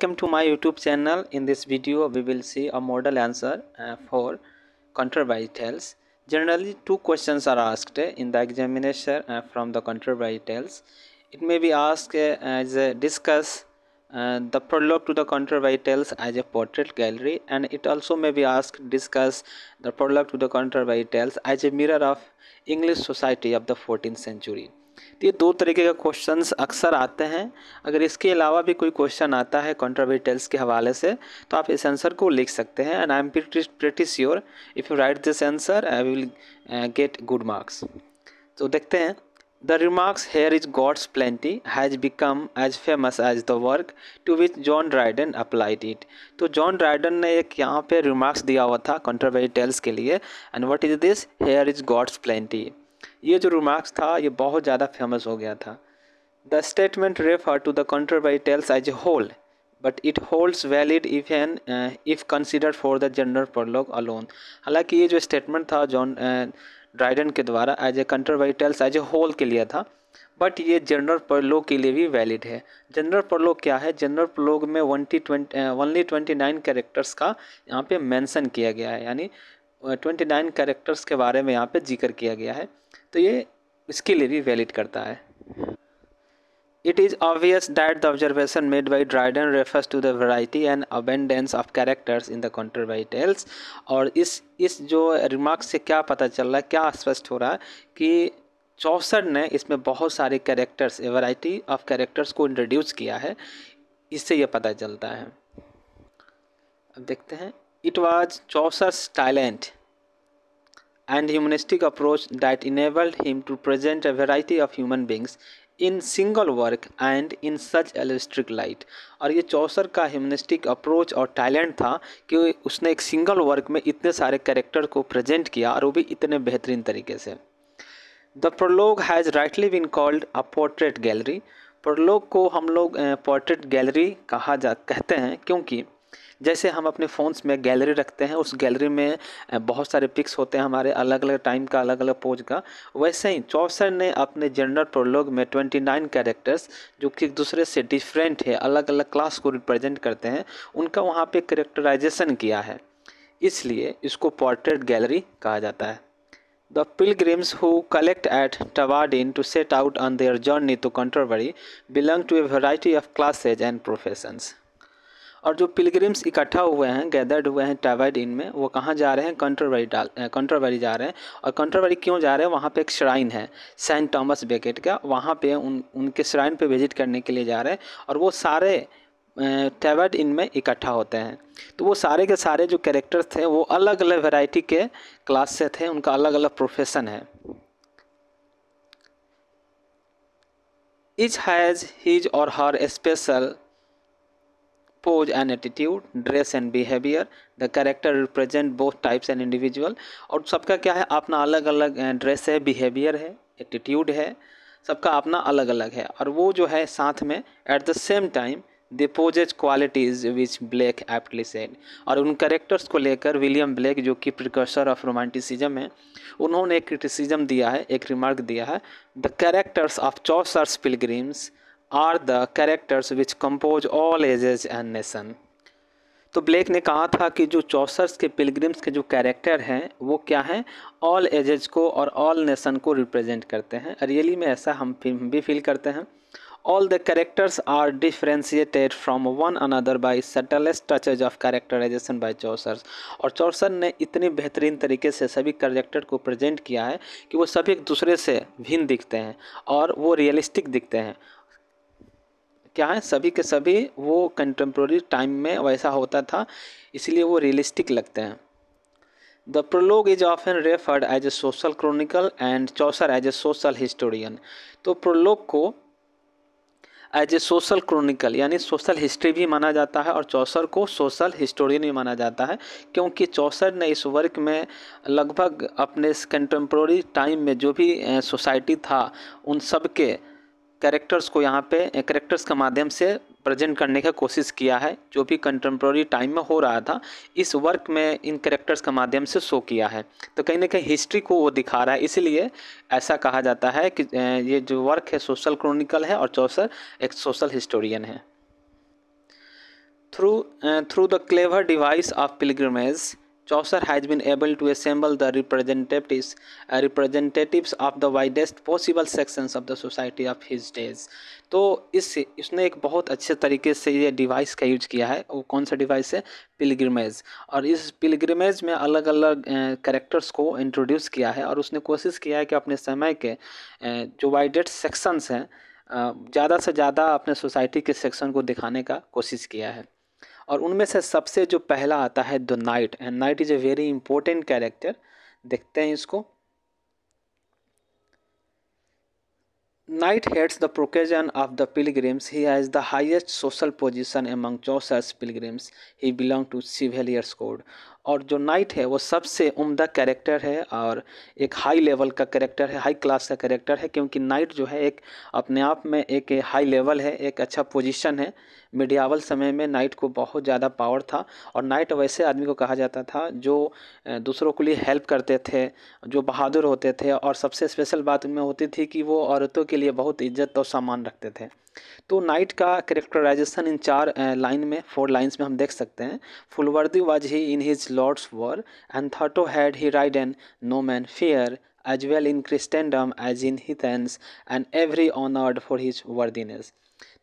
welcome to my youtube channel in this video we will see a model answer uh, for contrary tales generally two questions are asked in the examination uh, from the contrary tales it may be asked uh, as discuss uh, the prologue to the contrary tales as a portrait gallery and it also may be asked discuss the prologue to the contrary tales as a mirror of english society of the 14th century तो ये दो तरीके का question अक्सर आते हैं अगर इसके अलावा भी कोई क्वेश्चन आता है कॉन्ट्रावेटल्स के हवाले से तो आप इस आंसर को लिख सकते हैं and I am pretty sure if you write this answer I will get good marks तो देखते हैं the remarks here is God's plenty has become as famous as the work to which John Dryden applied it तो John Dryden ने एक यहाँ पे remarks दिया हुआ था कॉन्ट्रावेटल्स के लिए and what is this here is God's plenty ये जो रिमार्क्स था ये बहुत ज़्यादा फेमस हो गया था the statement refer to the Canterbury Tales as a whole but it holds valid if an if consider for the general prologue alone हालांकि ये जो स्टेटमेंट था जॉन ड्राइडन uh, के द्वारा as a Canterbury Tales as a whole के लिए था but ये जनरल प्रलोग के लिए भी वैलिड है जनरल प्रलोग क्या है जनरल प्रलोग में T twenty only twenty nine characters का यहाँ पे मेंशन किया गया है यानी ट्वेंटी नाइन कैरेक्टर्स के बारे में यहाँ पे जिक्र किया गया है तो ये इसके लिए भी वैलिड करता है is is that the observation made by Dryden refers to the variety and abundance of characters in the the by tales और इस इस जो रिमार्क से क्या पता चल रहा है क्या स्पष्ट हो रहा है कि चौसठ ने इसमें बहुत सारे कैरेक्टर्स वराइटी ऑफ कैरेक्टर्स को इंट्रोड्यूस किया है इससे यह पता चलता है अब देखते हैं it was Chaucer's talent and humanistic approach that enabled him to present a variety of human beings in single work and in such realistic light और ये चौसर का ह्यूमनिस्टिक अप्रोच और टैलेंट था कि उसने एक सिंगल वर्क में इतने सारे कैरेक्टर को प्रजेंट किया और वो भी इतने बेहतरीन तरीके से the prologue has rightly been called a portrait gallery prologue को हम लोग पोर्ट्रेट गैलरी कहा जा कहते हैं क्योंकि जैसे हम अपने फ़ोन्स में गैलरी रखते हैं उस गैलरी में बहुत सारे पिक्स होते हैं हमारे अलग अलग टाइम का अलग अलग पोज का वैसे ही चौसर ने अपने जनरल प्रोलॉग में ट्वेंटी नाइन कैरेक्टर्स जो कि एक दूसरे से डिफरेंट है अलग अलग क्लास को रिप्रेजेंट करते हैं उनका वहाँ पर करेक्टराइजेशन किया है इसलिए इसको पोर्ट्रेट गैलरी कहा जाता है The who collect at at inn to set out on their journey to Canterbury belong to a variety of classes and professions और जो पिलग्रिम्स इकट्ठा हुए हैं गैदर्ड हुए हैं टावैड इन में वो कहाँ जा रहे हैं कंट्रोवरी डाल कंट्रोवरी जा रहे हैं और कंट्रोवरी क्यों जा रहे हैं वहाँ पे एक श्राइन है सेंट थॉमस बेकेट का वहाँ पे उन उनके श्राइन पे विजिट करने के लिए जा रहे हैं और वो सारे इन में इकट्ठा होते हैं तो वो सारे के सारे जो कैरेक्टर्स थे वो अलग अलग वेराइटी के क्लास से थे उनका अलग अलग प्रोफेशन है इच हैज़ हीज और her special pose and attitude dress and behavior the character represent both types and individual और सबका क्या है अपना अलग अलग ड्रेस है बिहेवियर है एटीट्यूड है सबका अपना अलग अलग है और वो जो है साथ में at the same time the possesses qualities which Blake aptly said और उन करेक्टर्स को लेकर विलियम ब्लैक जो कि प्रिकर्सर ऑफ रोमांटिसिजम है उन्होंने एक क्रिटिसिजम दिया है एक रिमार्क दिया है the characters of Chaucer's pilgrims are the characters which compose all ages and nation तो ब्लेक ने कहा था कि जो चौसर्स के पिलग्रिम्स के जो कैरेक्टर हैं वो क्या हैं ऑल एजेज को और ऑल नेशन को रिप्रेजेंट करते हैं रियली में ऐसा हम भी फील करते हैं all the characters are differentiated from one another by subtlest touches of characterization by Chaucer's और चौसर ने इतने बेहतरीन तरीके से सभी करेक्टर को प्रजेंट किया है कि वो सभी एक दूसरे से भिन्न दिखते हैं और वो रियलिस्टिक दिखते हैं क्या है सभी के सभी वो कंटेम्प्रोरी टाइम में वैसा होता था इसलिए वो रियलिस्टिक लगते हैं the prologue is often referred as a social chronicle and Chaucer as a social historian तो प्रोलोग को एज ए सोशल क्रोनिकल यानी सोशल हिस्ट्री भी माना जाता है और चौसर को सोशल हिस्टोरियन भी माना जाता है क्योंकि चौसर ने इस वर्क में लगभग अपने कंटेम्प्रोरी टाइम में जो भी सोसाइटी था उन सब के कैरेक्टर्स को यहाँ पे कैरेक्टर्स के माध्यम से प्रेजेंट करने का कोशिश किया है जो भी कंटेम्प्रोरी टाइम में हो रहा था इस वर्क में इन कैरेक्टर्स के माध्यम से शो किया है तो कहीं ना कहीं हिस्ट्री को वो दिखा रहा है इसलिए ऐसा कहा जाता है कि ये जो वर्क है सोशल क्रोनिकल है और चौसर एक सोशल हिस्टोरियन है through through the clever device of pilgrimage Chaucer has been able to assemble the representatives, uh, representatives of the widest possible sections of the society of his days तो इस इसने एक बहुत अच्छे तरीके से ये डिवाइस का यूज किया है वो कौन सा डिवाइस है पिलग्रमेज और इस पिलग्रमेज में अलग अलग करेक्टर्स को इंट्रोड्यूस किया है और उसने कोशिश किया है कि अपने समय के जो वाइडेड सेक्शंस हैं ज़्यादा से ज़्यादा अपने सोसाइटी के सेक्शन को दिखाने का कोशिश किया है और उनमें से सबसे जो पहला आता है the knight and knight is a very important character देखते हैं इसको knight heads the procession of the pilgrims he has the highest social position among Chaucer's pilgrims he belong to chevaliers code और जो नाइट है वो सबसे उम्दा character है और एक हाई लेवल का कैरेक्टर है हाई क्लास का कैरेक्टर है क्योंकि नाइट जो है एक अपने आप में एक हाई लेवल है एक अच्छा पोजीशन है मीडियावल समय में नाइट को बहुत ज़्यादा पावर था और नाइट वैसे आदमी को कहा जाता था जो दूसरों के लिए हेल्प करते थे जो बहादुर होते थे और सबसे स्पेशल बात उनमें होती थी कि वो औरतों के लिए बहुत इज्जत और सामान रखते थे तो नाइट का करेक्टराइजेशन इन चार लाइन में फोर लाइंस में हम देख सकते हैं full worthy was he in his lord's war and thereto had he ridden no man farther as well in Christendom as in heathens and every honoured for his worthiness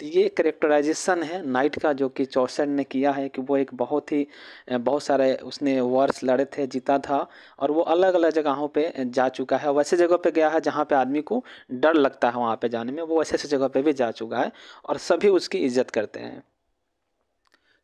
तो ये characterisation है night का जो कि चौसन ने किया है कि वो एक बहुत ही बहुत सारे उसने वर्स लड़े थे जीता था और वो अलग अलग जगहों पे जा चुका है वैसे जगह पे गया है जहाँ पे आदमी को डर लगता है वहाँ पे जाने में वो वैसे ऐसे जगह पे भी जा चुका है और सभी उसकी इज्जत करते हैं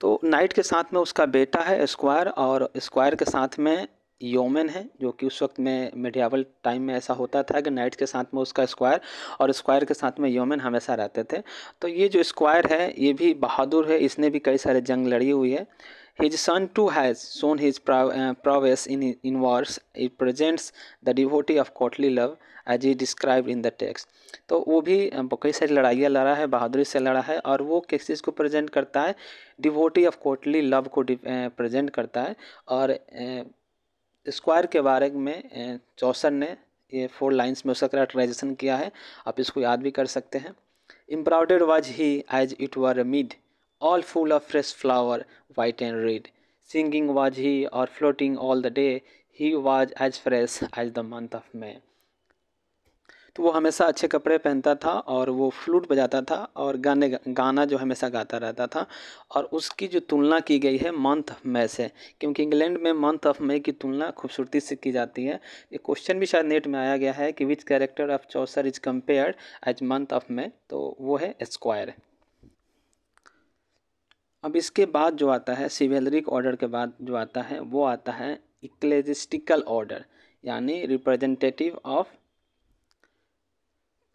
तो नाइट के साथ में उसका बेटा है स्क्वायर और स्क्वायर के साथ में योमन है जो कि उस वक्त में मिडियावल टाइम में ऐसा होता था कि नाइट के साथ में उसका स्क्वायर और स्क्वायर के साथ में योमन हमेशा रहते थे तो ये जो स्क्वायर है ये भी बहादुर है इसने भी कई सारे जंग लड़ी हुई है his son too has shown his prowess in in wars. It presents the devotee of courtly love as he describe in the text तो वो भी uh, कई सारी लड़ाइयाँ लड़ा है बहादुरी से लड़ा है और वो किस चीज़ को प्रजेंट करता है डिवोटी ऑफ कोटली लव को प्रजेंट uh, करता है और uh, स्क्वायर के बारे में चौसन ने ये फोर लाइंस में उसका करेक्टराइजेशन किया है आप इसको याद भी कर सकते हैं embroidered was he as it were mead all full of fresh flower white and red singing was he और fluting all the day he was as fresh as the month of May तो वो हमेशा अच्छे कपड़े पहनता था और वो फ्लूट बजाता था और गाने गाना जो हमेशा गाता रहता था और उसकी जो तुलना की गई है मंथ ऑफ मई से क्योंकि इंग्लैंड में मंथ ऑफ मई की तुलना खूबसूरती से की जाती है ये क्वेश्चन भी शायद नेट में आया गया है कि which character of Chaucer is compared as month of May तो वो है स्क्वायर अब इसके बाद जो आता है सिवेलरिक ऑर्डर के बाद जो आता है वो आता है इक्लेजिस्टिकल ऑर्डर यानी representative of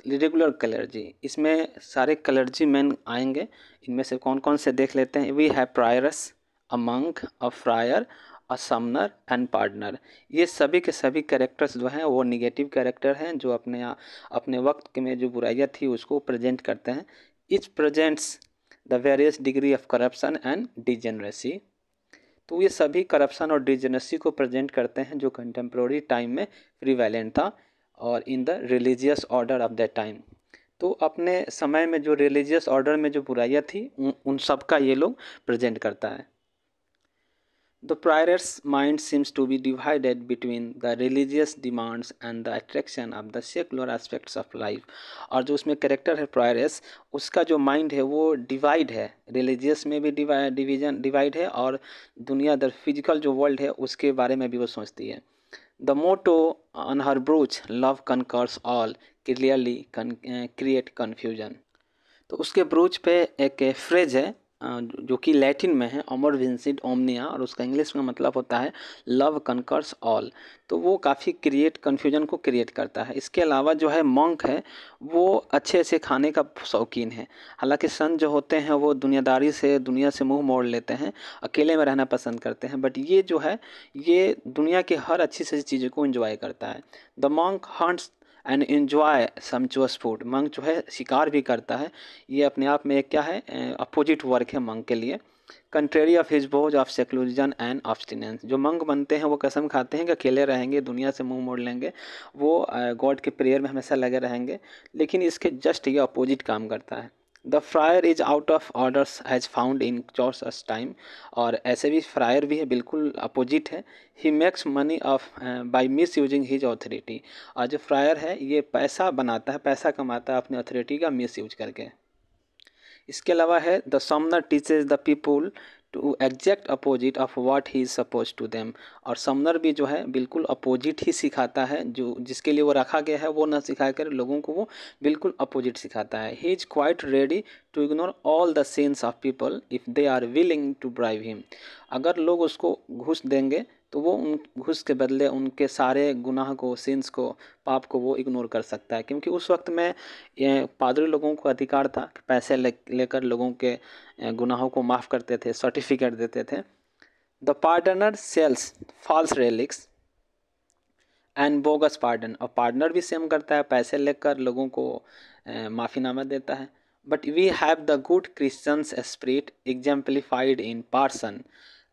regular clergy इसमें सारे कलर जी मैन आएंगे इनमें से कौन कौन से देख लेते हैं we have prioress among a friar a summoner and pardoner ये सभी के सभी कैरेक्टर्स जो हैं वो निगेटिव कैरेक्टर हैं जो अपने अपने वक्त में जो बुराइयाँ थी उसको प्रजेंट करते हैं each presents the various degree of corruption and degeneracy तो ये सभी करप्शन और डिजेनरेसी को प्रजेंट करते हैं जो कंटेम्प्रोरी टाइम में प्रिवेलेंट था और in the religious order of that time तो अपने समय में जो रिलीजियस ऑर्डर में जो बुराइयाँ थी उन, सब का ये लोग प्रेजेंट करता है the prioress mind seems to be divided between the religious demands and the attraction of the secular aspects of life और जो उसमें करेक्टर है प्रायरस उसका जो माइंड है वो डिवाइड है रिलीजियस में भी डिवीजन डिवाइड है और दुनिया दर फिजिकल जो वर्ल्ड है उसके बारे में भी वो सोचती है the motto on her brooch love conquers all clearly create confusion तो उसके ब्रूच पे एक फ्रिज है जो कि लैटिन में है अमर विंसिड ओमनिया और उसका इंग्लिश में मतलब होता है लव कनकर्स ऑल तो वो काफ़ी क्रिएट कन्फ्यूजन को क्रिएट करता है इसके अलावा जो है मॉन्क है वो अच्छे अच्छे खाने का शौकीन है हालांकि सन जो होते हैं वो दुनियादारी से दुनिया से मुंह मोड़ लेते हैं अकेले में रहना पसंद करते हैं बट ये जो है ये दुनिया के हर अच्छी से चीज़ों को इन्जॉय करता है the monk hunts and enjoy sumptuous food monk जो है शिकार भी करता है ये अपने आप में एक क्या है अपोजिट वर्क है मंग के लिए contrary of his vows of seclusion and abstinence जो मंग बनते हैं वो कसम खाते हैं कि अकेले रहेंगे दुनिया से मुंह मोड़ लेंगे वो गॉड के प्रेयर में हमेशा लगे रहेंगे लेकिन इसके जस्ट ये अपोजिट काम करता है the friar is out of orders has found in us time और ऐसे भी फ्रायर भी है बिल्कुल अपोजिट है he makes money of by misusing his authority और जो फ्रायर है ये पैसा बनाता है पैसा कमाता है अपनी अथॉरिटी का मिस यूज करके इसके अलावा है the summoner teaches the people to exact opposite of what he is suppose to them और समनर भी जो है बिल्कुल अपोजिट ही सिखाता है जो जिसके लिए वो रखा गया है वो ना सिखा कर लोगों को वो बिल्कुल अपोजिट सिखाता है he is quite ready to ignore all the sins of people if they are willing to ड्राइव हिम अगर लोग उसको घुस देंगे तो वो उन घुस के बदले उनके सारे गुनाह को सेंस को पाप को वो इग्नोर कर सकता है क्योंकि उस वक्त में पादरी लोगों को अधिकार था कि पैसे लेकर ले लोगों के गुनाहों को माफ़ करते थे सर्टिफिकेट देते थे the pardoner sells false relics and bogus pardon और पार्टनर भी सेम करता है पैसे लेकर लोगों को माफ़ीनामा देता है but we have the good Christians spirit exemplified in parson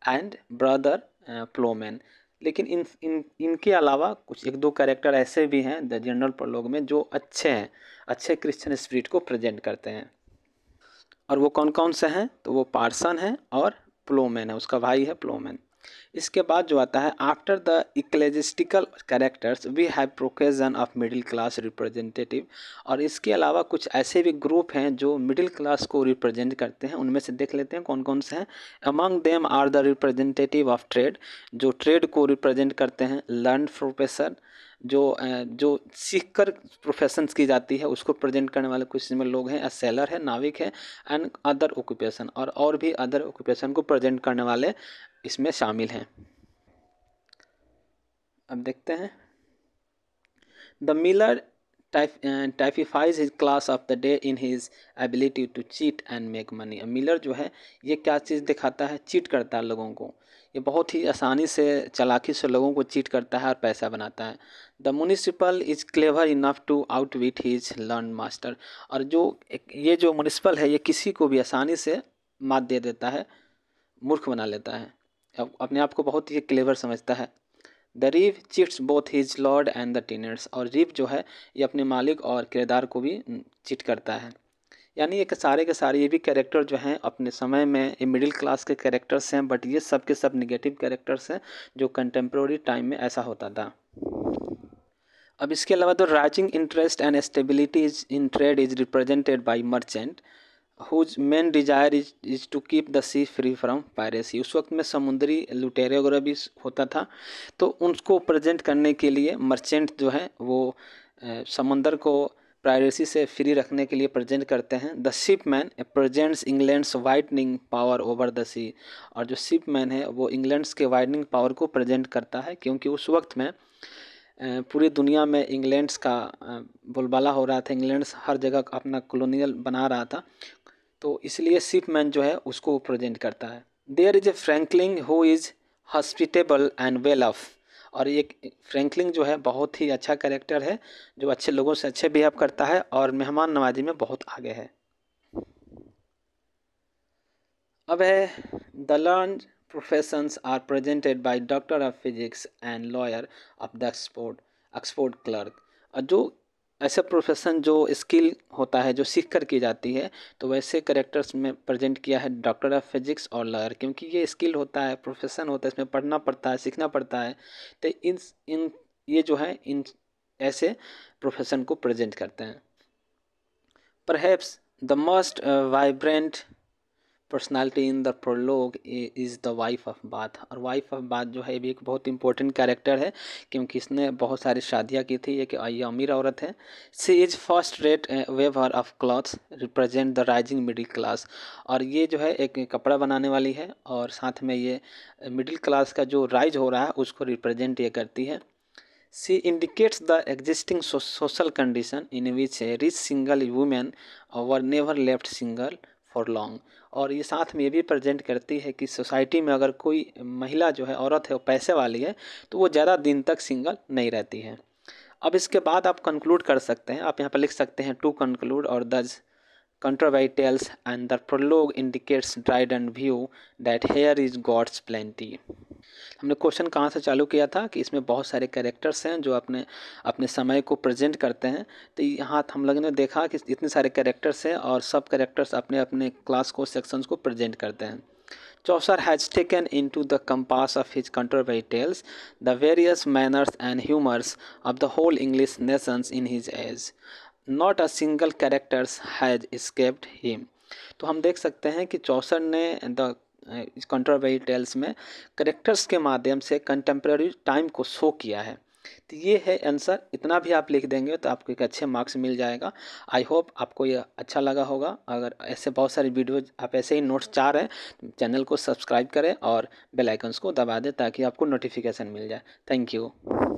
and brother ploughman लेकिन इन इन इनके अलावा कुछ एक दो कैरेक्टर ऐसे भी हैं द जनरल प्रोलॉग में जो अच्छे हैं अच्छे क्रिश्चियन स्पिरिट को प्रेजेंट करते हैं और वो कौन कौन से हैं तो वो पार्सन है और प्लोमैन है उसका भाई है प्लोमैन इसके बाद जो आता है after the ecclesiastical characters we have procession of middle class representative और इसके अलावा कुछ ऐसे भी ग्रुप हैं जो मिडिल क्लास को रिप्रेजेंट करते हैं उनमें से देख लेते हैं कौन कौन से हैं among them are the representative of trade जो ट्रेड को रिप्रेजेंट करते हैं लर्न प्रोफेसर जो जो सीख कर प्रोफेशंस की जाती है उसको प्रेजेंट करने वाले कुछ इसमें लोग हैं सेलर है नाविक है एंड अदर ऑक्यूपेशन और और भी अदर ऑक्यूपेशन को प्रेजेंट करने वाले इसमें शामिल हैं अब देखते हैं the miller typifies his class of the day in his ability to cheat and make money miller जो है ये क्या चीज़ दिखाता है चीट करता है लोगों को ये बहुत ही आसानी से चलाखी से लोगों को चीट करता है और पैसा बनाता है the manciple is clever enough to outwit his learn master और जो ये जो म्यूनिसिपल है ये किसी को भी आसानी से मात दे देता है मूर्ख बना लेता है अपने आप को बहुत ही क्लेवर समझता है the reeve cheats both his lord and the tenants और रीव जो है ये अपने मालिक और किरदार को भी चिट करता है यानी एक सारे के सारे ये भी कैरेक्टर जो हैं अपने समय में ये मिडिल क्लास के कैरेक्टर्स हैं बट ये सब के सब निगेटिव कैरेक्टर्स हैं जो कंटेम्प्रोरी टाइम में ऐसा होता था अब इसके अलावा तो rising interest and stability is in trade is represented by merchant whose main desire is is to keep the sea free from piracy उस वक्त में समुद्री लुटेरे वगैरह भी होता था तो उनको प्रजेंट करने के लिए मर्चेंट जो है वो समुंदर को प्राइवेसी से फ्री रखने के लिए प्रजेंट करते हैं the ship man presents England's widening power over the sea और जो शिप मैन है वो इंग्लैंड्स के वाइटनिंग पावर को प्रजेंट करता है क्योंकि उस वक्त में पूरी दुनिया में इंग्लैंड्स का बुलबाला हो रहा था इंग्लैंड्स हर जगह अपना कॉलोनियल बना रहा था तो इसलिए शिप मैन जो है उसको प्रजेंट करता है there is a franklin who is hospitable and well off और ये फ्रैंकलिन जो है बहुत ही अच्छा करेक्टर है जो अच्छे लोगों से अच्छे बिहेव करता है और मेहमान नवाजी में बहुत आगे है अब है the learn professions are presented by doctor of physics and lawyer of the export export clerk जो ऐसा प्रोफेशन जो स्किल होता है जो सीख कर की जाती है तो वैसे करेक्टर्स में प्रेजेंट किया है डॉक्टर ऑफ फिजिक्स और लॉयर क्योंकि ये स्किल होता है प्रोफेशन होता है इसमें पढ़ना पड़ता है सीखना पड़ता है तो इन इन ये जो है इन ऐसे प्रोफेशन को प्रेजेंट करते हैं perhaps the most vibrant personality in the prologue is the wife of Bath और वाइफ ऑफ बाथ जो है भी एक बहुत इंपॉर्टेंट कैरेक्टर है क्योंकि इसने बहुत सारी शादियाँ की थी एक अमीर औरत है she is first rate weaver of cloths represent the rising middle class और ये जो है एक कपड़ा बनाने वाली है और साथ में ये मिडिल क्लास का जो राइज हो रहा है उसको रिप्रेजेंट ये करती है she indicates the existing social condition in which a rich single women are never left single for long और ये साथ में ये भी प्रेजेंट करती है कि सोसाइटी में अगर कोई महिला जो है औरत है वो पैसे वाली है तो वो ज़्यादा दिन तक सिंगल नहीं रहती है अब इसके बाद आप कंक्लूड कर सकते हैं आप यहाँ पर लिख सकते हैं टू कंक्लूड और दज and the prologue indicates Dryden's view that here is God's plenty हमने क्वेश्चन कहाँ से चालू किया था कि इसमें बहुत सारे कैरेक्टर्स हैं जो अपने अपने समय को प्रेजेंट करते हैं तो यहाँ हम लोगों ने देखा कि इतने सारे कैरेक्टर्स हैं और सब कैरेक्टर्स अपने अपने क्लास को सेक्शंस को प्रेजेंट करते हैं Chaucer has taken into the compass of his Canterbury Tales the various manners and humours of the whole English nations in his age not a single characters has escaped him तो हम देख सकते हैं कि चौसर ने the इस controversy tales में characters के माध्यम से कंटेम्प्रेरी टाइम को शो किया है तो ये है आंसर इतना भी आप लिख देंगे तो आपको एक अच्छे मार्क्स मिल जाएगा आई होप आपको ये अच्छा लगा होगा अगर ऐसे बहुत सारी वीडियो आप ऐसे ही नोट्स चाह रहे हैं चैनल को सब्सक्राइब करें और बेल को दबा दें ताकि आपको नोटिफिकेशन मिल जाए थैंक यू